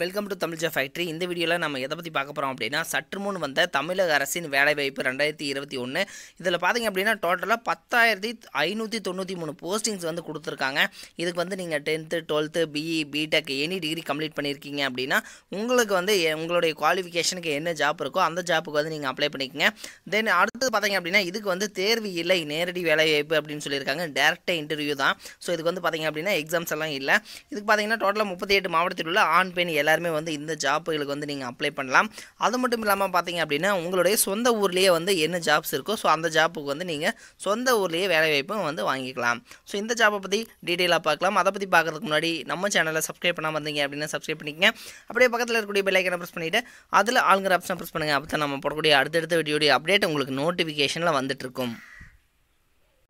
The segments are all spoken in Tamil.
வெல்கம் டு தமிழ் ஜா ஃபேக்ட்ரி இந்த வீடியோவில் நம்ம எதை பற்றி பார்க்க போகிறோம் அப்படின்னா சற்று முன் வந்த தமிழக அரசின் வேலைவாய்ப்பு ரெண்டாயிரத்தி இருபத்தி ஒன்று இதில் பார்த்திங்க அப்படின்னா டோட்டலாக பத்தாயிரத்தி ஐநூற்றி தொண்ணூற்றி மூணு போஸ்டிங்ஸ் வந்து கொடுத்துருக்காங்க இதுக்கு வந்து நீங்கள் tenth twelfth B E B Tech any degree complete பண்ணியிருக்கீங்க அப்படின்னா உங்களுக்கு வந்து உங்களுடைய குவாலிஃபிகேஷனுக்கு என்ன ஜாப் இருக்கோ அந்த ஜாப்புக்கு வந்து நீங்கள் அப்ளை பண்ணிக்கங்க தென் அடுத்தது பார்த்திங்க அப்படின்னா இதுக்கு வந்து தேர்வு இல்லை நேரடி வேலைவாய்ப்பு அப்படின்னு சொல்லியிருக்காங்க டேரெக்டாக இன்டர்வியூ தான் ஸோ இதுக்கு வந்து பார்த்திங்க அப்படின்னா எக்ஸாம்ஸ் எல்லாம் இல்லை இதுக்கு பார்த்திங்கன்னா டோட்டலாக முப்பத்தி எட்டு மாவட்டத்தில் உள்ள ஆண் பெண் எல்லாம் எல்லாருமே வந்து இந்த ஜாப்புகளுக்கு வந்து நீங்கள் அப்ளை பண்ணலாம் அது மட்டும் இல்லாமல் பார்த்தீங்க அப்படின்னா உங்களுடைய சொந்த ஊர்லேயே வந்து என்ன ஜாப்ஸ் இருக்கோ ஸோ அந்த ஜாப்புக்கு வந்து நீங்கள் சொந்த ஊர்லேயே வேலைவாய்ப்பும் வந்து வாங்கிக்கலாம் ஸோ இந்த ஜாப்பை பற்றி டீட்டெயிலாக பார்க்கலாம் அதை பற்றி பார்க்குறதுக்கு முன்னாடி நம்ம சேனலில் சப்ஸ்கிரைப் பண்ணாமல் இருந்தீங்க அப்படின்னா சப்ஸ்கிரைப் பண்ணிக்கங்க அப்படியே பக்கத்தில் இருக்கக்கூடிய பெல்லைக்கனை ப்ரெஸ் பண்ணிவிட்டு அதில் ஆளுங்கிற ஆப்ஷன் ப்ரெஸ் பண்ணுங்கள் அப்போ தான் நம்ம போடக்கூடிய அடுத்தடுத்த வீடியோடைய அப்டேட் உங்களுக்கு நோட்டிஃபிகேஷனில் வந்துட்டுருக்கும்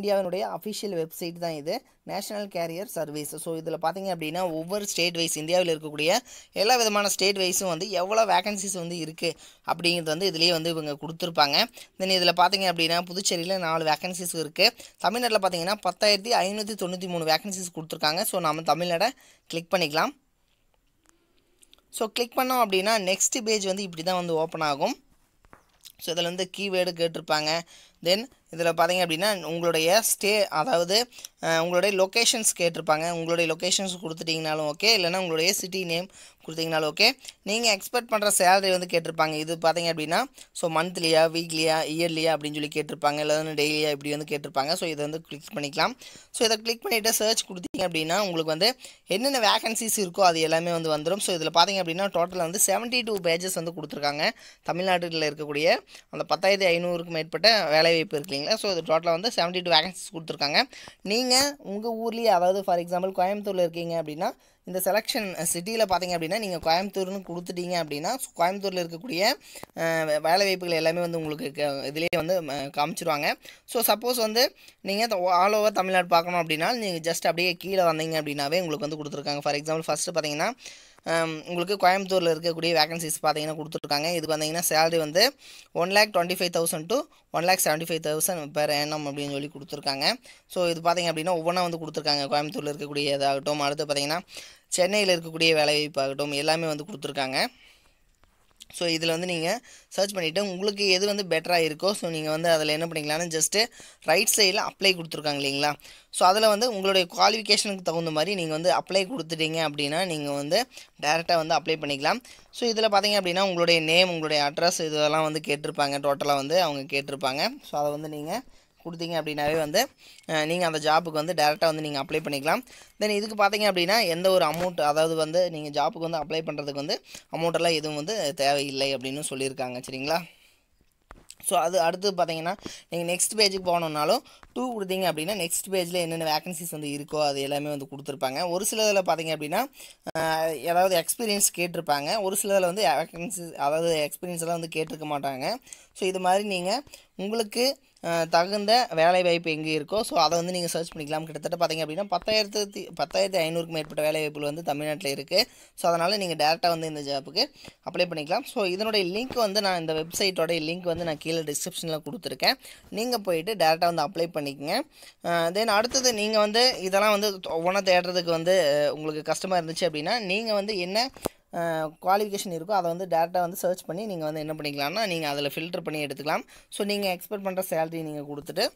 இந்தியாவினுடைய அஃபிஷியல் வெப்சைட் தான் இது நேஷனல் கேரியர் சர்வீஸ் ஸோ இதில் பார்த்தீங்க அப்படின்னா ஒவ்வொரு ஸ்டேட் வைஸ் இந்தியாவில் இருக்கக்கூடிய எல்லா விதமான ஸ்டேட் வைஸும் வந்து எவ்வளோ வேகன்சிஸ் வந்து இருக்குது அப்படிங்கிறது வந்து இதிலேயே வந்து இவங்க கொடுத்துருப்பாங்க தென் இதில் பார்த்தீங்க அப்படின்னா புதுச்சேரியில் நாலு வேகன்சிஸ் இருக்குது தமிழ்நாட்டில் பார்த்தீங்கன்னா பத்தாயிரத்தி ஐநூற்றி தொண்ணூற்றி மூணு வேகன்சிஸ் கொடுத்துருக்காங்க ஸோ நம்ம தமிழ்நாடை கிளிக் பண்ணிக்கலாம் ஸோ கிளிக் பண்ணோம் அப்படின்னா நெக்ஸ்ட் பேஜ் வந்து இப்படி தான் வந்து ஓப்பன் ஆகும் ஸோ இதில் வந்து கீவேர்டு கேட்டிருப்பாங்க தென் இதில் பார்த்தீங்க அப்படின்னா உங்களுடைய ஸ்டே அதாவது உங்களுடைய லொக்கேஷன்ஸ் கேட்டிருப்பாங்க உங்களுடைய லொக்கேஷன்ஸ் கொடுத்துட்டிங்கனாலும் ஓகே இல்லைனா உங்களுடைய சிட்டி நேம் கொடுத்தீங்கனாலும் ஓகே நீங்கள் எக்ஸ்பெக்ட் பண்ணுற சேலரி வந்து கேட்டிருப்பாங்க இது பார்த்தீங்க அப்படின்னா ஸோ மந்த்லியா வீக்லியா இயர்லியா அப்படின்னு சொல்லி கேட்டிருப்பாங்க இல்லை டெய்லியாக இப்படி வந்து கேட்டிருப்பாங்க ஸோ இதை வந்து கிளிக் பண்ணிக்கலாம் ஸோ இதை கிளிக் பண்ணிவிட்டு சர்ச் கொடுத்தீங்க அப்படின்னா உங்களுக்கு வந்து என்னென்ன வேகன்சிஸ் இருக்கோ அது எல்லாமே வந்து வந்துடும் ஸோ இதில் பார்த்தீங்க அப்படின்னா டோட்டலாக வந்து செவன்ட்டி டூ பேஜஸ் வந்து கொடுத்துருக்காங்க தமிழ்நாட்டில் இருக்கக்கூடிய அந்த பத்தாயிரத்தி ஐநூறுக்கு மேற்பட்ட வேலைவாய்ப்பு இருக்குது இல்லைங்களா ஸோ இது டோட்டலாக வந்து செவன்ட்டி டூ வேகன்சிஸ் கொடுத்துருக்காங்க நீங்கள் நீங்கள் உங்கள் ஊர்லேயே அதாவது ஃபார் எக்ஸாம்பிள் கோயம்புத்தூரில் இருக்கீங்க அப்படின்னா இந்த செலெக்ஷன் சிட்டியில் பார்த்தீங்க அப்படின்னா நீங்கள் கோயம்புத்தூர்னு கொடுத்துட்டீங்க அப்படின்னா கோயம்புத்தூரில் இருக்கக்கூடிய வேலை வாய்ப்புகள் எல்லாமே வந்து உங்களுக்கு இதிலே வந்து காமிச்சிருவாங்க ஸோ சப்போஸ் வந்து நீங்கள் ஆல் ஓவர் தமிழ்நாடு பார்க்கணும் அப்படின்னா நீங்கள் ஜஸ்ட் அப்படியே கீழே வந்தீங்க அப்படின்னாவே உங்களுக்கு வந்து கொடுத்துருக்காங்க ஃபார் எக்ஸாம்பிள் ஃபஸ்ட்டு பார்த்தீங்கன்னா உங்களுக்கு கோயம்புத்தூரில் இருக்கக்கூடிய வேகன்சிஸ் பார்த்தீங்கன்னா கொடுத்துருக்காங்க இது பார்த்தீங்கன்னா சேலரி வந்து one lakh twenty five thousand to one lakh seventy five thousand per annum அப்படின்னு சொல்லி கொடுத்துருக்காங்க ஸோ இது பார்த்தீங்க அப்படின்னா ஒவ்வொன்றா வந்து கொடுத்துருக்காங்க கோயம்புத்தூரில் இருக்கக்கூடிய இதாகட்டும் அடுத்து பார்த்திங்கன்னா சென்னையில் இருக்கக்கூடிய வேலைவாய்ப்பாகட்டும் எல்லாமே வந்து கொடுத்துருக்காங்க ஸோ இதில் வந்து நீங்கள் சர்ச் பண்ணிவிட்டு உங்களுக்கு எது வந்து பெட்டராக இருக்கோ ஸோ நீங்கள் வந்து அதில் என்ன பண்ணிக்கலாம்னா ஜஸ்ட்டு ரைட் சைடில் அப்ளை கொடுத்துருக்காங்க இல்லைங்களா ஸோ அதில் வந்து உங்களுடைய குவாலிஃபிகேஷனுக்கு தகுந்த மாதிரி நீங்கள் வந்து அப்ளை கொடுத்துட்டீங்க அப்படின்னா நீங்கள் வந்து டேரெக்டாக வந்து அப்ளை பண்ணிக்கலாம் ஸோ இதில் பார்த்தீங்க அப்படின்னா உங்களுடைய நேம் உங்களுடைய அட்ரஸ் இதெல்லாம் வந்து கேட்டிருப்பாங்க டோட்டலாக வந்து அவங்க கேட்டிருப்பாங்க ஸோ அதை வந்து நீங்கள் கொடுத்தீங்க அப்படின்னாவே வந்து நீங்கள் அந்த ஜாப்புக்கு வந்து டேரெக்டாக வந்து நீங்கள் அப்ளை பண்ணிக்கலாம் தென் இதுக்கு பார்த்தீங்க அப்படின்னா எந்த ஒரு அமௌண்ட் அதாவது வந்து நீங்கள் ஜாப்புக்கு வந்து அப்ளை பண்ணுறதுக்கு வந்து அமௌண்ட்டெல்லாம் எதுவும் வந்து தேவையில்லை அப்படின்னு சொல்லியிருக்காங்க சரிங்களா ஸோ அது அடுத்து பார்த்தீங்கன்னா நீங்கள் நெக்ஸ்ட் பேஜுக்கு போகணுன்னாலும் டூ கொடுத்தீங்க அப்படின்னா நெக்ஸ்ட் பேஜில் என்னென்ன வேகன்சிஸ் வந்து இருக்கோ அது எல்லாமே வந்து கொடுத்துருப்பாங்க ஒரு சில இதில் பார்த்தீங்க அப்படின்னா ஏதாவது எக்ஸ்பீரியன்ஸ் கேட்டிருப்பாங்க ஒரு சில இதில் வந்து வேகன்சி அதாவது எக்ஸ்பீரியன்ஸ்லாம் வந்து கேட்டிருக்க மாட்டாங்க ஸோ இது மாதிரி நீங்கள் உங்களுக்கு தகுந்த வேலைவாய்ப்பு எங்கே இருக்கோ ஸோ அதை வந்து நீங்கள் சர்ச் பண்ணிக்கலாம் கிட்டத்தட்ட பார்த்தீங்க அப்படின்னா பத்தாயிரத்து பத்தாயிரத்து ஐநூறுக்கு மேற்பட்ட வாய்ப்புகள் வந்து தமிழ்நாட்டில் இருக்குது ஸோ அதனால் நீங்கள் டேரெக்டாக வந்து இந்த ஜாப்புக்கு அப்ளை பண்ணிக்கலாம் ஸோ இதனுடைய லிங்க் வந்து நான் இந்த வெப்சைட்டோடைய லிங்க் வந்து நான் கீழே டிஸ்கிரிப்ஷனில் கொடுத்துருக்கேன் நீங்கள் போயிட்டு டேரெக்டாக வந்து அப்ளை பண்ணிக்கோங்க தென் அடுத்தது நீங்கள் வந்து இதெல்லாம் வந்து ஒவ்வொன்றா தேடுறதுக்கு வந்து உங்களுக்கு கஷ்டமாக இருந்துச்சு அப்படின்னா நீங்கள் வந்து என்ன குவாலிஃபிகேஷன் இருக்கோ அதை வந்து டேரெக்டாக வந்து சர்ச் பண்ணி நீங்கள் வந்து என்ன பண்ணிக்கலாம்னா நீங்கள் அதில் ஃபில்டர் பண்ணி எடுத்துக்கலாம் ஸோ நீங்கள் எக்ஸ்பெக்ட் பண்ணுற சேலரி நீங்கள் கொடுத்துட்டு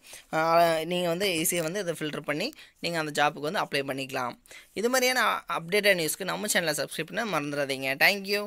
நீங்கள் வந்து ஈஸியாக வந்து இதை ஃபில்டர் பண்ணி நீங்கள் அந்த ஜாப்புக்கு வந்து அப்ளை பண்ணிக்கலாம் இது மாதிரியான அப்டேட்டட் நியூஸ்க்கு நம்ம சேனலை சப்ஸ்கிரைப் பண்ண மறந்துடாதீங்க தேங்க்யூ